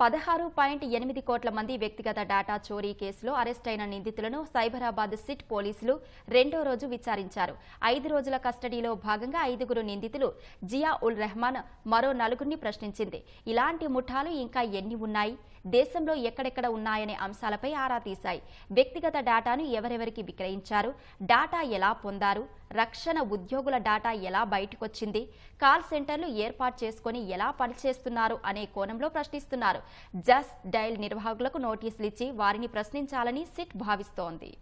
పదహారు పాయింట్ ఎనిమిది కోట్ల మంది వ్యక్తిగత డేటా చోరీ కేసులో అరెస్టైన నిందితులను సైబరాబాద్ సిట్ పోలీసులు రెండో రోజు విచారించారు ఐదు రోజుల కస్టడీలో భాగంగా ఐదుగురు నిందితులు జియా ఉల్ రెహమాన్ మరో నలుగురిని ప్రశ్నించింది ఇలాంటి ముఠాలు ఇంకా ఎన్ని ఉన్నాయి దేశంలో ఎక్కడెక్కడ ఉన్నాయనే అంశాలపై ఆరా తీశాయి వ్యక్తిగత డేటాను ఎవరెవరికి విక్రయించారు డేటా ఎలా పొందారు రక్షణ ఉద్యోగుల డేటా ఎలా బయటకొచ్చింది కాల్ సెంటర్లు ఏర్పాటు చేసుకుని ఎలా పనిచేస్తున్నారు అనే కోణంలో ప్రశ్నిస్తున్నారు జస్ట్ డైల్ నిర్వాహకులకు నోటీసులు ఇచ్చి వారిని ప్రశ్నించాలని సిట్ భావిస్తోంది